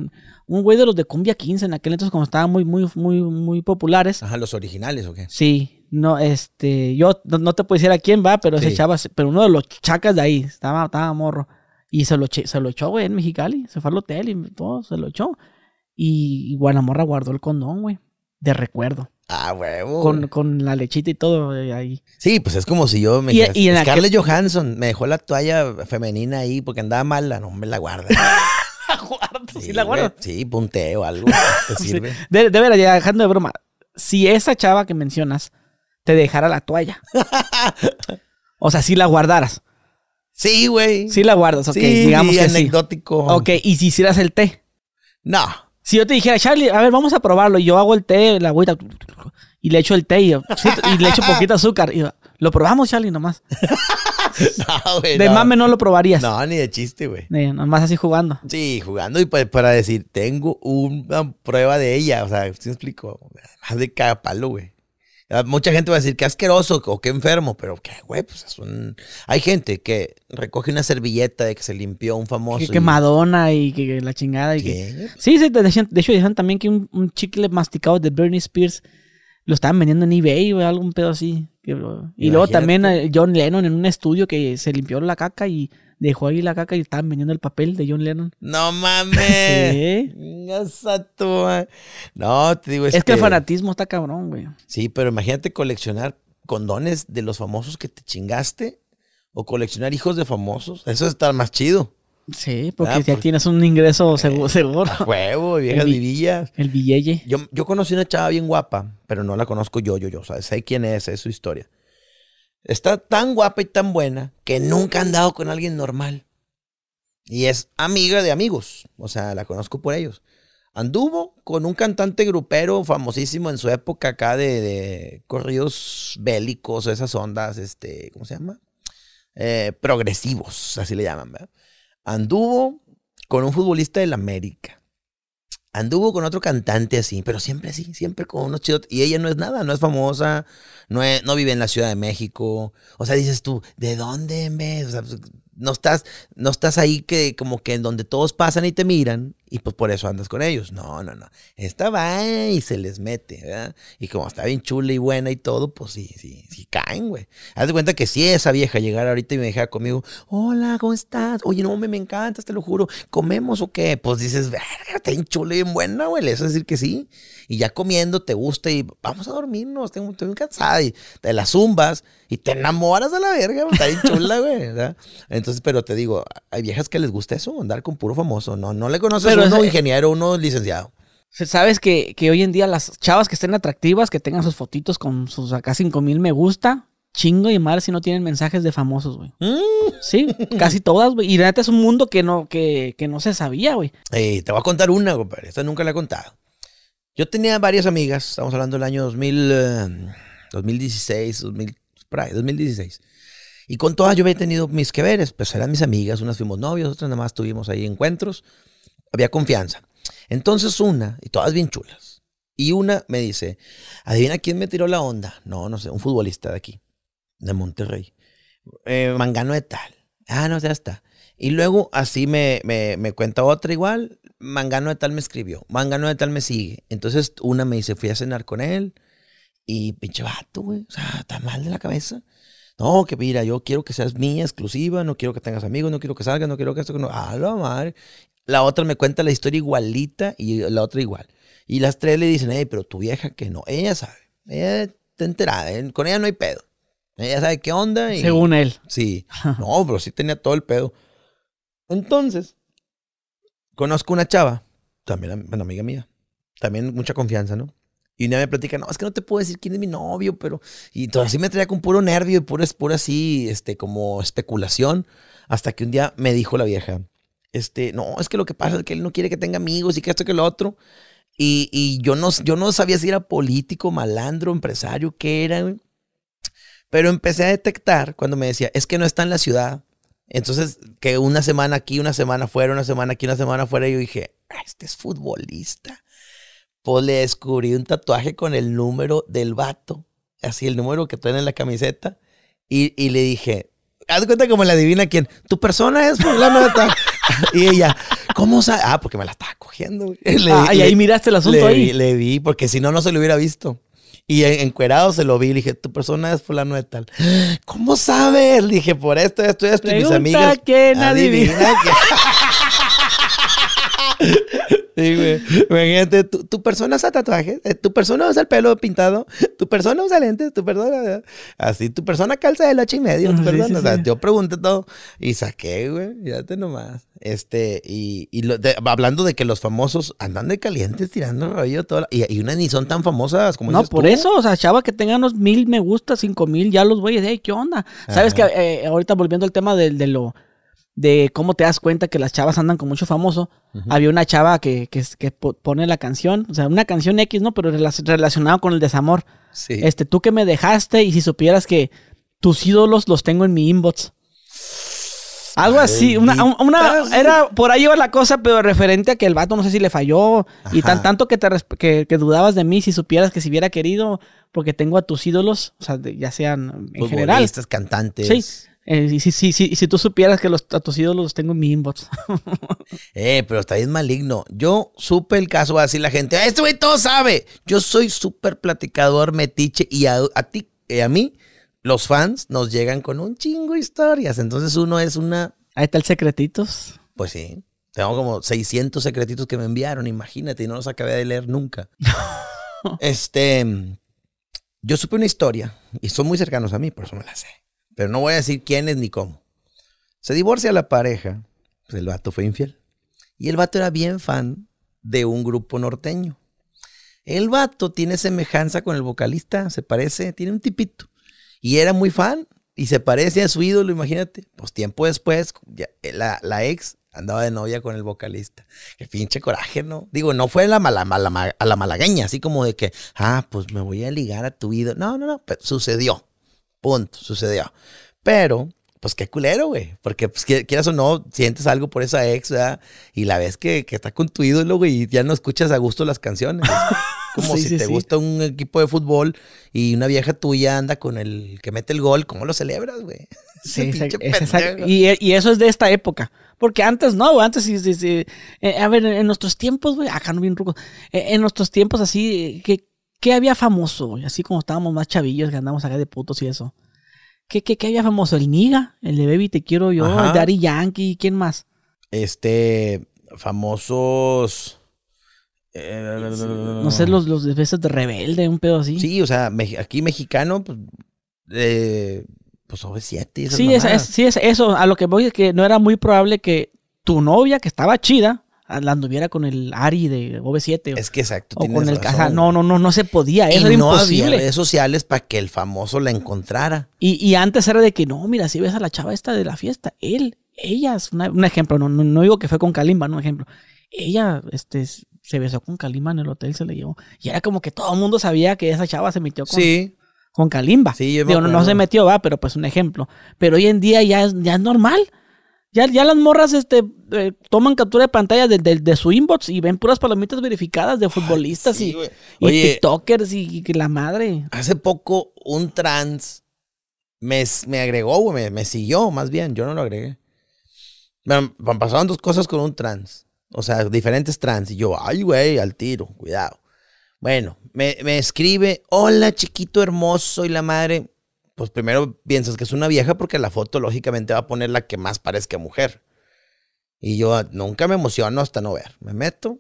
un güey de los de Cumbia 15 en aquel entonces, como estaban muy, muy, muy, muy populares. Ajá, los originales o qué. Sí, no, este, yo no, te puedo decir a quién va, pero ese chava, pero uno de los chacas de ahí, estaba, estaba morro. Y se lo, se lo echó, güey, en Mexicali. Se fue al hotel y todo, se lo echó. Y, Guanamorra guardó el condón, güey, de recuerdo. Ah, huevo. Con, con, la lechita y todo eh, ahí. Sí, pues es como si yo me y, en Scarlett Johansson me dejó la toalla femenina ahí porque andaba mal la no me la guarda. guarda sí, la guardo. punteo, algo. Te sirve. De, ver ya dejando de broma. Si esa chava que mencionas te dejara la toalla. o sea, si la guardaras. Sí, güey. Sí la guardas, ok. digamos que anecdótico. Ok, ¿y si hicieras el té? No. Si yo te dijera, Charlie, a ver, vamos a probarlo. Y yo hago el té, la agüita, y le echo el té, y, le echo poquito azúcar. Y lo probamos, Charlie, nomás. De no. mame no lo probarías. No, ni de chiste, güey. Nomás así jugando. Sí, jugando y pues, para decir, tengo una prueba de ella. O sea, ¿sí explico? Más de cada güey. Mucha gente va a decir que asqueroso o que enfermo, pero qué güey, pues Hay gente que recoge una servilleta de que se limpió un famoso. Que, que Madonna y que, la chingada. Y que... Sí, sí, de, hecho, dicen también que un, un chicle masticado de Bernie Spears lo estaban vendiendo en eBay o algún pedo así. Y luego también John Lennon en un estudio que se limpió la caca y dejó ahí la caca y estaban vendiendo el papel de John Lennon. No mames. ¿Sí? No, te digo, es, es que, que el fanatismo está cabrón, güey. Sí, pero imagínate coleccionar condones de los famosos que te chingaste o coleccionar hijos de famosos. Eso está más chido. Sí, porque ya pues, tienes un ingreso eh, seguro. Huevo, viejas el, El billete. Yo, yo conocí una chava bien guapa, pero no la conozco yo, yo, yo. O sea, sé quién es, es su historia. Está tan guapa y tan buena que nunca ha andado con alguien normal. Y es amiga de amigos. O sea, la conozco por ellos. Anduvo con un cantante grupero famosísimo en su época acá de, corridos bélicos, esas ondas, este, ¿cómo se llama? Eh, progresivos, así le llaman, ¿verdad? Anduvo con un futbolista del América. Anduvo con otro cantante así, pero siempre así, siempre con unos chidos. Y ella no es nada, no es famosa, no, no vive en la Ciudad de México. O sea, dices tú, ¿de dónde en O sea, pues, no estás, no estás ahí que como que en donde todos pasan y te miran y pues por eso andas con ellos. No, no, no. Esta va y se les mete, ¿verdad? Y como está bien chula y buena y todo, pues sí, sí, sí caen, güey. Haz de cuenta que si esa vieja llegara ahorita y me dijera conmigo, hola, ¿cómo estás? Oye, no, me, me encantas, te lo juro. ¿Comemos o qué? Pues dices, verga, está bien chula y buena, güey. Eso es decir que sí. Y ya comiendo, te gusta y vamos a dormirnos, estoy, muy cansada. Y te las zumbas y te enamoras a la verga, está bien chula, güey. Entonces, pero te digo, hay viejas que les gusta eso, andar con puro famoso. No, no le conoces uno ingeniero, uno licenciado. Sabes que, que, hoy en día las chavas que estén atractivas, que tengan sus fotitos con sus acá 5 mil me gusta, chingo y madre si no tienen mensajes de famosos, güey. Mm. Sí, casi todas, güey. Y neta es un mundo que no, que, que no se sabía, güey. Eh, te voy a contar una, compadre. Esta nunca la he contado. Yo tenía varias amigas, estamos hablando del año 2000, 2016, 2016. Y con todas yo había tenido mis que veres, pues eran mis amigas, unas fuimos novios, otras nada más tuvimos ahí encuentros había confianza. Entonces una, y todas bien chulas, y una me dice, adivina quién me tiró la onda. No, no sé, un futbolista de aquí, de Monterrey. Eh, mangano de tal. Ah, no, ya está. Y luego así me, me, me, cuenta otra igual, Mangano de tal me escribió, Mangano de tal me sigue. Entonces una me dice, fui a cenar con él y pinche vato, güey, o sea, está mal de la cabeza. No, que mira, yo quiero que seas mía exclusiva, no quiero que tengas amigos, no quiero que salgas, no quiero que esto, no. Ah, la madre. La otra me cuenta la historia igualita y la otra igual. Y las tres le dicen, hey, pero tu vieja que no. Ella sabe, ella está enterada, con ella no hay pedo. Ella sabe qué onda. Y, Según él. Sí. No, pero sí tenía todo el pedo. Entonces, conozco una chava, también una amiga mía, también mucha confianza, ¿no? Y una día me platica, no, es que no te puedo decir quién es mi novio, pero. Y todo así me traía con puro nervio y pura puro así, este, como especulación. Hasta que un día me dijo la vieja, este, no, es que lo que pasa es que él no quiere que tenga amigos y que esto que lo otro. Y, yo, no, yo no sabía si era político, malandro, empresario, qué era. Pero empecé a detectar cuando me decía, es que no está en la ciudad. Entonces, que una semana aquí, una semana fuera, una semana aquí, una semana fuera, yo dije, ah, este es futbolista pues le descubrí un tatuaje con el número del vato, así el número que tiene en la camiseta, y, le dije, haz cuenta como la adivina quién, tu persona es fulano de tal. y ella, ¿cómo sabe? Ah, porque me la estaba cogiendo. ah, y ahí miraste el asunto le, ahí. Le vi, porque si no, no se lo hubiera visto. Y encuerado se lo vi, le dije, tu persona es fulano de tal. ¿Cómo sabes? Le dije, por esto, esto, esto. y mis amigas. Que nadie adivina. Sí, güey. Imagínate, tu, tu, persona usa tatuajes, eh, tu persona usa el pelo pintado, tu persona usa lentes, tu persona. Así, tu persona calza el H y medio, tu o sea, yo pregunté todo y saqué, güey. Fíjate nomás. Este, y, lo de, hablando de que los famosos andan de calientes tirando rollo todo. y, y, unas ni son tan famosas como No, por eso, o sea, chava, que tengan unos mil me gusta, cinco mil, ya los voy a decir. ¿qué onda? Sabes que eh, ahorita volviendo al tema de, de lo de cómo te das cuenta que las chavas andan con mucho famoso. Había una chava que, que, que, pone la canción, o sea, una canción X, ¿no? Pero relacionada con el desamor. Sí. Este, tú que me dejaste y si supieras que tus ídolos los tengo en mi inbox. Algo así, una, una, ah, era, por ahí iba la cosa, pero referente a que el vato no sé si le falló y tan tanto que, te, que, dudabas de mí si supieras que si hubiera querido, porque tengo a tus ídolos, o sea, ya sean en general. cantantes. Sí, eh, y, si, tú supieras que los ídolos los tengo en mi inbox. eh, pero está bien maligno. Yo supe el caso, así la gente, ah, ¡Esto y todo sabe. Yo soy súper platicador, metiche, y a, ti, y eh, a mí, los fans nos llegan con un chingo de historias. Entonces uno es una... Ahí está el secretitos. Pues sí. Tengo como 600 secretitos que me enviaron, imagínate, y no los acabé de leer nunca. este, yo supe una historia, y son muy cercanos a mí, por eso me la sé. Pero no voy a decir quién es ni cómo. Se divorcia la pareja, pues el vato fue infiel. Y el vato era bien fan de un grupo norteño. El vato tiene semejanza con el vocalista, se parece, tiene un tipito. Y era muy fan y se parece a su ídolo, imagínate. Pues tiempo después, eh, la, ex andaba de novia con el vocalista. Qué pinche coraje, ¿no? Digo, no fue la mala, mala, a la malagueña, así como de que, ah, pues me voy a ligar a tu ídolo. No, no, no, pero pues sucedió. Punto, sucedió. Pero, pues qué culero, güey. Porque, pues, quieras o no, sientes algo por esa ex, ¿verdad? Y la ves que, está con tu ídolo, güey, y ya no escuchas a gusto las canciones. como si te gusta un equipo de fútbol y una vieja tuya anda con el que mete el gol, ¿cómo lo celebras, güey? Sí, pinche y, eso es de esta época. Porque antes no, antes sí, sí, eh, a ver, en nuestros tiempos, güey, acá no bien ruco. Eh, en nuestros tiempos así, eh, que ¿Qué había famoso, Así como estábamos más chavillos que andábamos acá de putos y eso. ¿Qué, qué, había famoso? El Niga, el de Baby Te Quiero Yo, Ajá. Yankee, ¿quién más? Este, famosos... Eh, no sé, los, los veces de rebelde, un pedo así. Sí, o sea, aquí mexicano, pues, eh, pues 7 Sí, sí eso. A lo que voy es que no era muy probable que tu novia, que estaba chida, la anduviera con el Ari de OV7. Es que exacto. O con el caja. No, no, no, no se podía. Eso y no Había redes sociales para que el famoso la encontrara. Y, y, antes era de que no, mira, si ves a la chava esta de la fiesta, él, ella, es un ejemplo, no, no, digo que fue con Kalimba, no, un ejemplo. Ella, este, se besó con Kalimba en el hotel, se le llevó. Y era como que todo el mundo sabía que esa chava se metió con. Sí con Kalimba. Sí, yo no, se metió, va, pero pues un ejemplo. Pero hoy en día ya es, ya es normal. Ya, ya las morras este, eh, toman captura de pantalla de, su inbox y ven puras palomitas verificadas de futbolistas y, y, TikTokers y, la madre. Hace poco un trans me, me agregó, güey, me, siguió, más bien, yo no lo agregué. Me, dos cosas con un trans. O sea, diferentes trans. Y yo, ay, güey, al tiro, cuidado. Bueno, me, me, escribe, hola chiquito hermoso y la madre, pues primero piensas que es una vieja porque la foto lógicamente va a poner la que más parezca mujer. Y yo ah, nunca me emociono hasta no ver. Me meto,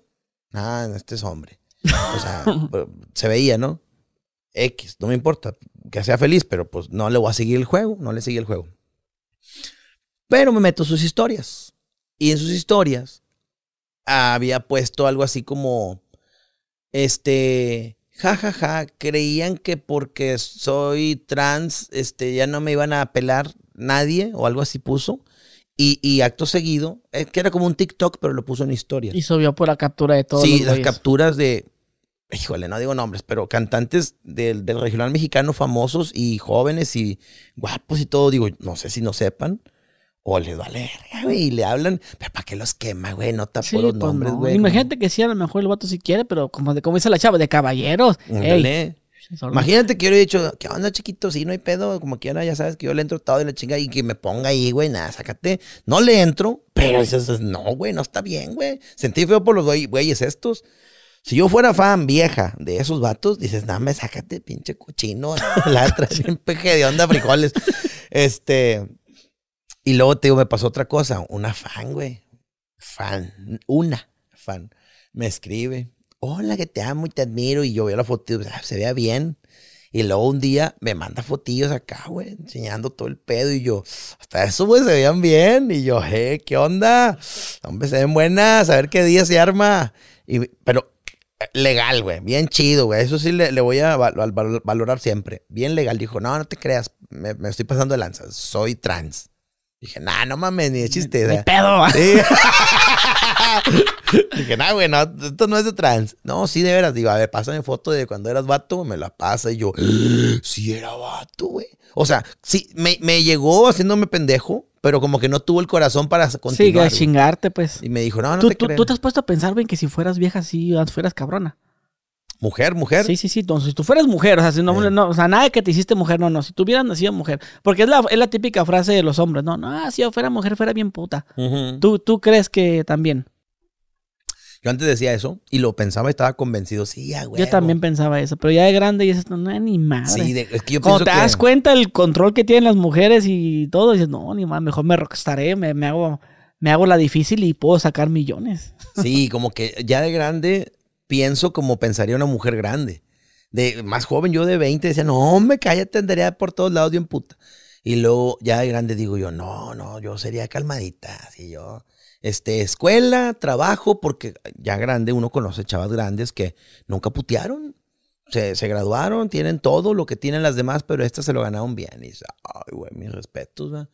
ah, este es hombre. O sea, pues, se veía, ¿no? X, no me importa que sea feliz, pero pues no le voy a seguir el juego, no le sigue el juego. Pero me meto sus historias. Y en sus historias había puesto algo así como, este, jajaja, creían que porque soy trans, este, ya no me iban a apelar nadie o algo así puso. Y, acto seguido, que era como un TikTok, pero lo puso en historia. Y subió por la captura de todos. Sí, las capturas de, híjole, no digo nombres, pero cantantes del, del regional mexicano famosos y jóvenes y guapos y todo, digo, no sé si no sepan, o les duele, güey, y le hablan, pero ¿para qué los quema, güey? No tapó sí, los pues nombres, güey. Imagínate que sí, a lo mejor el vato sí quiere, pero como, de, como dice la chava, de caballeros. Imagínate que yo le he dicho, ¿qué onda, chiquito? Sí, no hay pedo, como quiera, ya sabes que yo le entro todo en la chinga y que me ponga ahí, güey, nada, sácate. No le entro, pero dices, no, güey, no está bien, güey. Sentí feo por los güeyes estos. Si yo fuera fan vieja de esos vatos, dices, nada, me sácate, pinche cochino, latra, bien peje de onda frijoles. este, y luego te digo, me pasó otra cosa, una fan, güey. Fan, una fan. Me escribe, hola, que te amo y te admiro. Y yo veo la foto, ah, se vea bien. Y luego un día me manda fotillos acá, güey, enseñando todo el pedo. Y yo, hasta eso, güey, se veían bien. Y yo, hey, eh, ¿qué onda? Hombre, se ven buenas, a ver qué día se arma. Y, pero eh, legal, güey, bien chido, güey. Eso sí le, voy a valorar siempre. Bien legal. Dijo, no, no te creas, me, me estoy pasando de lanza, soy trans. Dije, nah, no mames, ni de chiste. de pedo. Dije, nah, güey, no, esto no es de trans. No, sí, de veras. Digo, a ver, pásame foto de cuando eras vato, me la pasa. Y yo, sí era vato, güey. O sea, sí, me, me llegó haciéndome pendejo, pero como que no tuvo el corazón para continuar. Sí, de chingarte, pues. Y me dijo, no, no ¿Tú, te tú, ¿Tú te has puesto a pensar, güey, que si fueras vieja sí, fueras cabrona? Mujer, mujer. Sí, sí, sí. Entonces, si tú fueras mujer, o sea, si no, no, o sea, nada de que te hiciste mujer, no, no. Si tú hubieras nacido mujer. Porque es la, típica frase de los hombres, no, no, ah, si yo fuera mujer, fuera bien puta. ¿Tú, tú crees que también. Yo antes decía eso y lo pensaba y estaba convencido. Sí, güey. Yo también pensaba eso, pero ya de grande y eso no, es ni madre. Sí, es que te das cuenta el control que tienen las mujeres y todo, dices, no, ni más, mejor me rockstaré, me, me, hago, me hago la difícil y puedo sacar millones. Sí, como que ya de grande pienso como pensaría una mujer grande. De más joven, yo de 20, decía, no, me cállate, andaría por todos lados en puta. Y luego ya de grande digo yo, no, no, yo sería calmadita, así yo. Este, escuela, trabajo, porque ya grande uno conoce chavas grandes que nunca putearon. Se, graduaron, tienen todo lo que tienen las demás, pero estas se lo ganaron bien. Y dice, ay, güey, mis respetos, ¿verdad?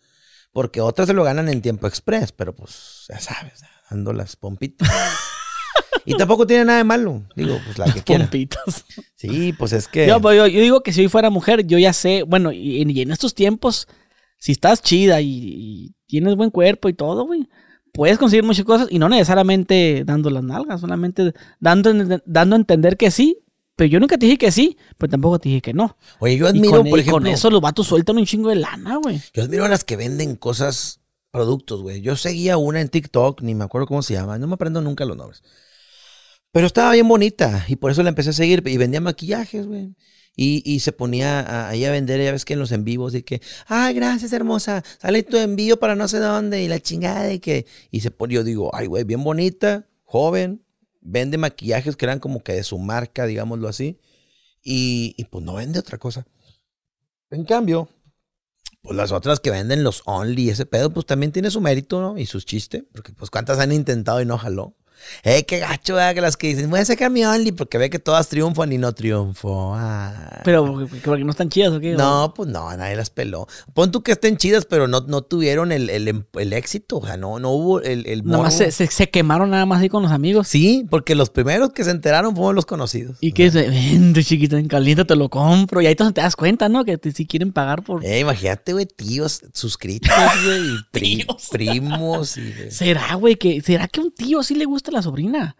Porque otras se lo ganan en tiempo express, pero pues, ya sabes, dando las pompitas. Y tampoco tiene nada de malo. Digo, pues la que quiera. Sí, pues es que. Yo, digo que si hoy fuera mujer, yo ya sé. Bueno, y, en estos tiempos, si estás chida y, tienes buen cuerpo y todo, güey, puedes conseguir muchas cosas y no necesariamente dando las nalgas, solamente dando, dando a entender que sí. Pero yo nunca te dije que sí, pero tampoco te dije que no. Oye, yo admiro, por ejemplo. Y con e- eso los vatos sueltan un chingo de lana, güey. Yo admiro a las que venden cosas productos, güey. Yo seguía una en TikTok, ni me acuerdo cómo se llama, no me aprendo nunca los nombres. Pero estaba bien bonita y por eso la empecé a seguir y vendía maquillajes, güey. Y, se ponía ahí a vender, ya ves que en los en vivos, que, ay, gracias, hermosa, sale tu envío para no sé dónde, y la chingada y que. Y se pone, yo digo, ay, güey, bien bonita, joven, vende maquillajes que eran como que de su marca, digámoslo así, y, y pues no vende otra cosa. En cambio, pues las otras que venden los Only, ese pedo, pues también tiene su mérito, ¿no? Y sus chistes, porque pues cuántas han intentado y no jaló eh qué gacho! Que las que dicen, mueve ese camión, y porque ve que todas triunfan y no triunfo ah. Pero porque, no están chidas, ¿o qué? No, pues no, nadie las peló. Pon tú que estén chidas, pero no, no tuvieron el, éxito. O sea, no, no hubo el. el más se, quemaron nada más ahí con los amigos. Sí, porque los primeros que se enteraron fueron los conocidos. Y que se vende, chiquita, en caliente te lo compro. Y ahí te das cuenta, ¿no? Que si quieren pagar por. Eh, imagínate, güey, tíos suscritos, güey, y primos. Y, wey. ¿Será, güey, que, será que un tío sí le gusta? la sobrina.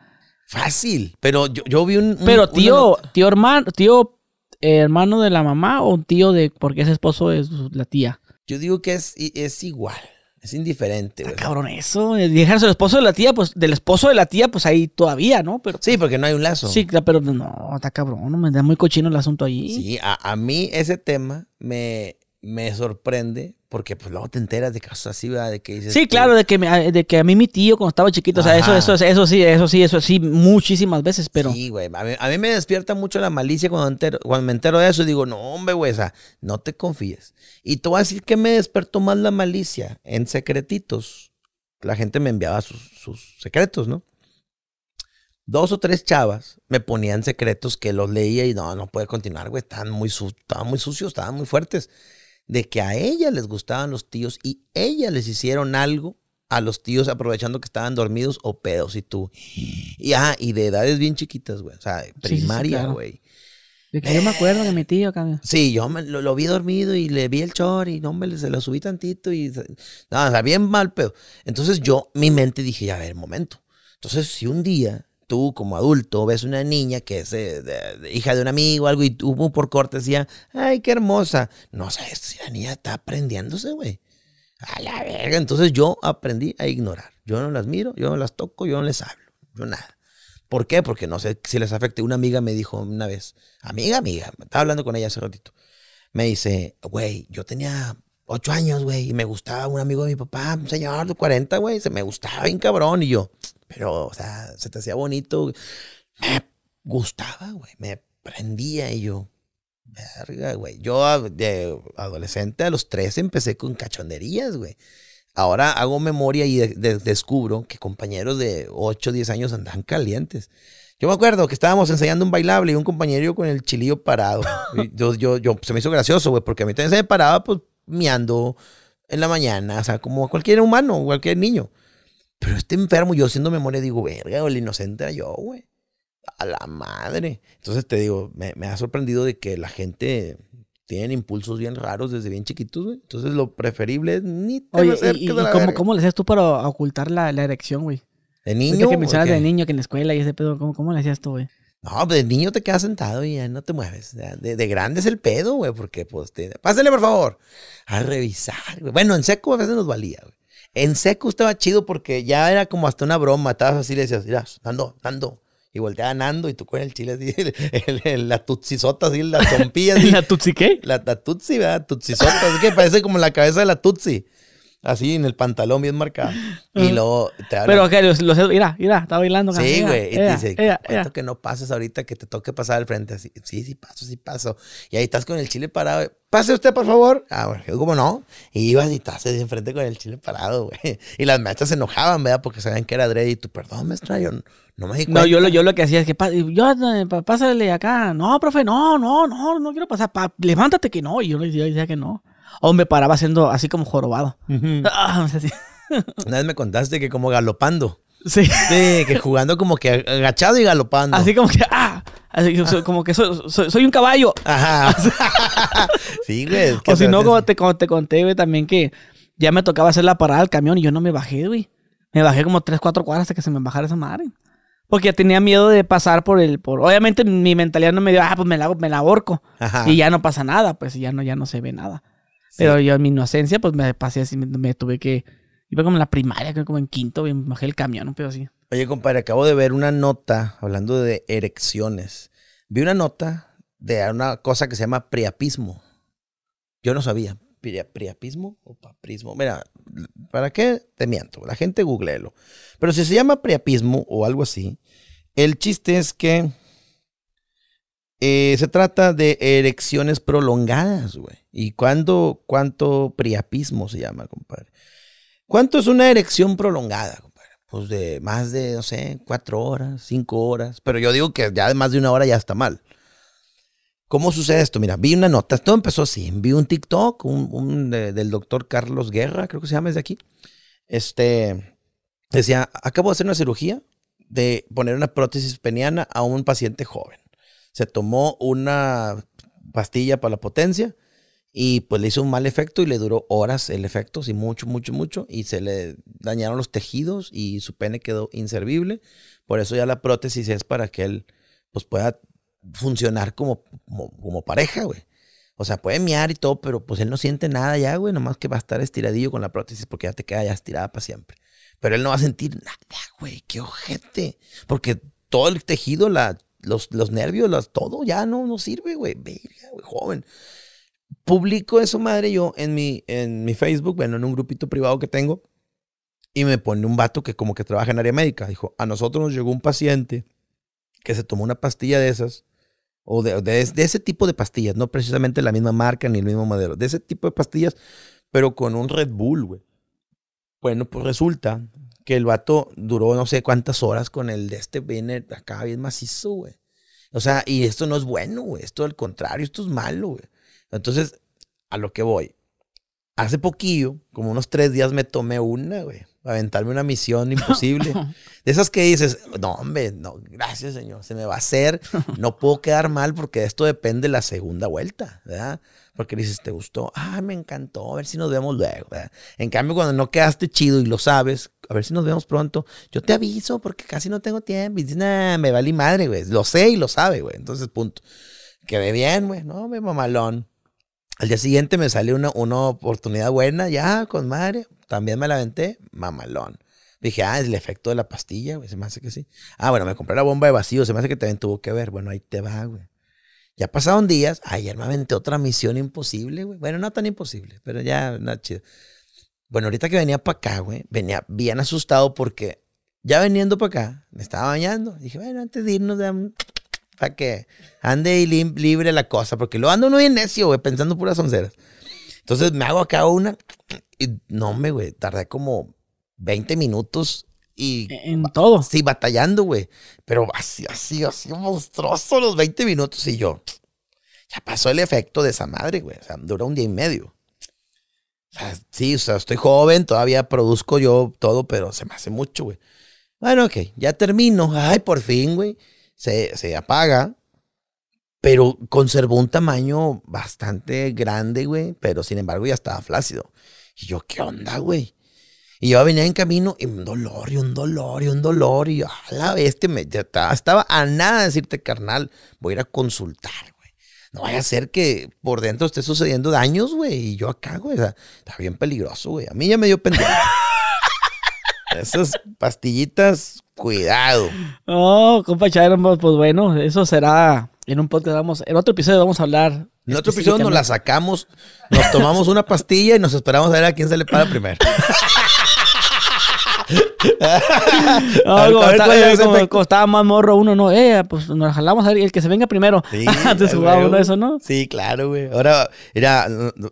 Fácil. Pero yo, vi un, Pero tío, tío hermano, tío eh, hermano de la mamá o un tío de porque ese esposo es la tía. Yo digo que es, es igual. Es indiferente. Está cabrón, eso. Eh, Dejarse el esposo de la tía, pues del esposo de la tía, pues ahí todavía, ¿no? Pero, sí, porque no hay un lazo. Sí, pero no, está cabrón, me da muy cochino el asunto ahí. Sí, a, a mí ese tema me, me sorprende porque pues luego te enteras de casos así, De que dices sí, claro, de, que ah, de que a mí mi tío cuando estaba chiquito, o sea, eso, eso, eso sí, eso sí, eso sí, muchísimas veces, pero... Sí, güey, a mí, me despierta mucho la malicia cuando, entero, cuando me entero de eso y digo, no, hombre, güey, o sea, no te confíes. Y tú así a decir que me despertó más la malicia en secretitos. La gente me enviaba sus, secretos, ¿no? dos o tres chavas me ponían secretos que los leía y no, no puede continuar, güey. muy, estaban muy sucios, estaban muy fuertes de que a ella les gustaban los tíos y ella les hicieron algo a los tíos aprovechando que estaban dormidos o pedos y tú. Y, y de edades bien chiquitas, güey. O sea, primaria, güey. yo me acuerdo de mi tío, eh, cabrón. Sí, yo me, lo, vi dormido y le vi el chor y no, hombre, se lo subí tantito y. No, o bien mal pero... Entonces yo, mi mente dije, ya, a ver, momento. Entonces, si un día tú como adulto ves una niña que es eh, hija de un amigo o algo y tú por cortesía, ay, qué hermosa. No sabes si la niña está aprendiéndose, güey. A la verga. Entonces yo aprendí a ignorar. Yo no las miro, yo no las toco, yo no les hablo, yo nada. ¿Por qué? Porque no sé si les afecte. Una amiga me dijo una vez, amiga, amiga, estaba hablando con ella hace ratito. Me dice, güey, yo tenía ocho años, güey, y me gustaba un amigo de mi papá, un señor de 40, güey, se me gustaba bien cabrón. Y yo, pero, o sea, se te hacía bonito. Me gustaba, güey. Me prendía y yo. Verga, güey. Yo de adolescente a los 13 empecé con cachonderías, güey. Ahora hago memoria y descubro que compañeros de 8, 10 años andan calientes. Yo me acuerdo que estábamos enseñando un bailable y un compañero con el chilillo parado. Yo, yo, pues, se me hizo gracioso, güey, porque a mí también se me paraba, pues, miando en la mañana, o sea, como cualquier humano, cualquier niño. Pero este enfermo, yo siendo memoria, digo, verga, el inocente era yo, güey. A la madre. Entonces te digo, me, ha sorprendido de que la gente tiene impulsos bien raros desde bien chiquitos, güey. Entonces lo preferible es ni te Oye, cómo, le hacías tú para ocultar la, erección, güey? ¿De niño? que de niño, que en la escuela y ese pedo, ¿cómo, cómo le hacías tú, güey? No, pues, de niño te quedas sentado y ya no te mueves. De, grande es el pedo, güey, porque pues te... Pásale, por favor. A revisar, Bueno, en seco a veces nos valía, güey. En seco estaba chido porque ya era como hasta una broma. Estabas así, le decías, mira, Nando, Nando. Y volteaba Nando y tú con el chile así, la tutsisota así, la ¿Y ¿La tutsi qué? La, la tutsi, ¿verdad? Tutsisota. así que parece como la cabeza de la tutsi así en el pantalón bien marcado. Y luego te Pero que los, sé. mira, mira, está bailando. Sí, güey. Y te dice, ella, que no pases ahorita que te toque pasar al frente. Así, sí, sí, paso, sí, paso. Y ahí estás con el chile parado. Pase usted, por favor. Ah, bueno, ¿cómo no? Y ibas y estás de enfrente con el chile parado, güey. Y las maestras se enojaban, ¿verdad? Porque sabían que era Dreddy. Y tú, perdón, maestra, yo no me di No, yo lo, yo lo que hacía es que, yo, pásale acá. No, profe, no, no, no, no quiero pasar. levántate que no. Y yo le decía que no. O me paraba siendo así como jorobado. Ah, Una vez me contaste que como galopando. Sí. sí. que jugando como que agachado y galopando. Así como que, ah, así, como que soy, un caballo. Ajá. sí, güey. O si no, como te, te conté, güey, también que ya me tocaba hacer la parada al camión y yo no me bajé, güey. Me bajé como tres, cuatro cuadras hasta que se me bajara esa madre. Porque ya tenía miedo de pasar por el... Por... Obviamente mi mentalidad no me dio, ah, pues me la, me ahorco. Y ya no pasa nada, pues ya no, ya no se ve nada. Pero yo en mi inocencia, pues me pasé así, me, tuve que. Iba como en la primaria, creo como en quinto, me bajé el camión, un pedo así. Oye, compadre, acabo de ver una nota hablando de erecciones. Vi una nota de una cosa que se llama priapismo. Yo no sabía. ¿Priapismo o paprismo? Mira, ¿para qué te miento? La gente googleelo. Pero si se llama priapismo o algo así, el chiste es que eh, se trata de erecciones prolongadas, güey. ¿Y cuándo, cuánto priapismo se llama, compadre? ¿Cuánto es una erección prolongada, compadre? Pues de más de, no sé, cuatro horas, cinco horas. Pero yo digo que ya de más de una hora ya está mal. ¿Cómo sucede esto? Mira, vi una nota, todo empezó así. Vi un TikTok un, del doctor Carlos Guerra, creo que se llama desde aquí. Este decía: Acabo de hacer una cirugía de poner una prótesis peniana a un paciente joven se tomó una pastilla para la potencia y pues le hizo un mal efecto y le duró horas el efecto, sí, mucho, mucho, mucho, y se le dañaron los tejidos y su pene quedó inservible. Por eso ya la prótesis es para que él pues pueda funcionar como, como, pareja, güey. O sea, puede miar y todo, pero pues él no siente nada ya, güey, nomás que va a estar estiradillo con la prótesis porque ya te queda ya estirada para siempre. Pero él no va a sentir nada, güey, qué ojete. Porque todo el tejido, la los, nervios, las, todo ya no, no sirve, güey. Verga, güey, joven. Publico eso, madre, yo en mi, en mi Facebook, bueno, en un grupito privado que tengo. Y me pone un vato que como que trabaja en área médica. Dijo, a nosotros nos llegó un paciente que se tomó una pastilla de esas, o de, ese tipo de pastillas, no precisamente la misma marca ni el mismo modelo, de ese tipo de pastillas, pero con un Red Bull, güey. Bueno, pues resulta que el vato duró no sé cuántas horas con el de este Viene acá bien macizo, güey. O sea, y esto no es bueno, güey. Esto al contrario, esto es malo, güey. Entonces, a lo que voy. Hace poquillo, como unos tres días, me tomé una, güey aventarme una misión imposible. De esas que dices, no, hombre, no, gracias, Señor, se me va a hacer. No puedo quedar mal porque de esto depende la segunda vuelta, ¿verdad? Porque dices, ¿te gustó? Ah, me encantó, a ver si nos vemos luego, ¿verdad? En cambio, cuando no quedaste chido y lo sabes, a ver si nos vemos pronto, yo te aviso porque casi no tengo tiempo. Y dices, nah, me vale madre, güey. Lo sé y lo sabe, güey. Entonces, punto. Quedé bien, güey, no, me mamalón. Al día siguiente me sale una, una oportunidad buena, ya, con madre, también me la aventé, mamalón. Dije, ah, es el efecto de la pastilla, güey, se me hace que sí. Ah, bueno, me compré la bomba de vacío, se me hace que también tuvo que ver. Bueno, ahí te va, güey. Ya pasaron días, ayer me aventé otra misión imposible, güey. Bueno, no tan imposible, pero ya, nada chido. Bueno, ahorita que venía para acá, güey, venía bien asustado porque ya veniendo para acá, me estaba bañando. Dije, bueno, antes de irnos, para que ande libre la cosa, porque lo ando uno necio, güey, pensando puras onceras. Entonces me hago acá una y no, me, güey, tardé como 20 minutos y... E, en todo. Sí, batallando, güey. Pero así, así, así, monstruoso los 20 minutos y yo. Ya pasó el efecto de esa madre, güey. O sea, dura un día y medio. O sí, o sea, estoy joven, todavía produzco yo todo, pero se me hace mucho, güey. Bueno, ok, ya termino. Ay, por fin, güey. Se, se apaga, pero conservó un tamaño bastante grande, güey, pero sin embargo ya estaba flácido. Y yo, ¿qué onda, güey? Y yo venía en camino y un dolor y un dolor y un dolor. Y a la bestia, me, estaba, a nada decirte, carnal, voy a ir a consultar, güey. No vaya a ser que por dentro esté sucediendo daños, güey. Y yo acá, güey, o está bien peligroso, güey. A mí ya me dio pendiente. Esas pastillitas, cuidado. No, oh, compa pues bueno, eso será en un podcast vamos, en otro episodio vamos a hablar. En otro episodio nos la sacamos, nos tomamos una pastilla y nos esperamos a ver a quién se le para primero. Estaba más morro uno, ¿no? Eh, pues nos jalamos a ver, el que se venga primero. Antes jugaba uno eso, ¿no? Sí, claro, güey. Ahora, mira,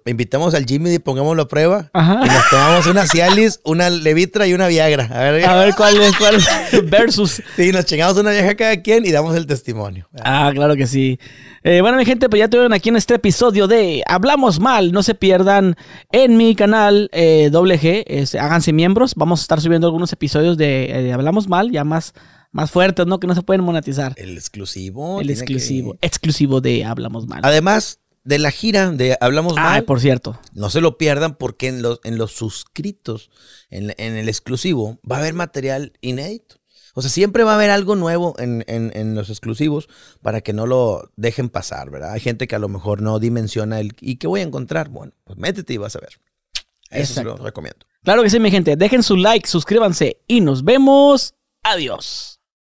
invitamos al Jimmy y pongámoslo a prueba. Y nos tomamos una Cialis, una Levitra y una Viagra. A ver, a ver cuál es, cuál Versus. Sí, nos chingamos una vieja cada quien y damos el testimonio. Ah, claro que sí. Eh, bueno, mi gente, pues ya tuvieron aquí en este episodio de Hablamos Mal. No se pierdan en mi canal WG. Eh, háganse miembros. Vamos a estar subiendo algunos episodios eh, de, Hablamos Mal, ya más más fuertes, ¿no? Que no se pueden monetizar. El exclusivo. El exclusivo. Exclusivo de Hablamos Mal. Además de la gira de Hablamos ah, Mal. por cierto. No se lo pierdan porque en los, en los suscritos, en el exclusivo, va a haber material inédito. O sea, siempre va a haber algo nuevo en, los exclusivos para que no lo dejen pasar, ¿verdad? Hay gente que a lo mejor no dimensiona el ¿y qué voy a encontrar? Bueno, pues métete y vas a ver. Eso se lo recomiendo. Claro que sí, mi gente. Dejen su like, suscríbanse y nos vemos. Adiós.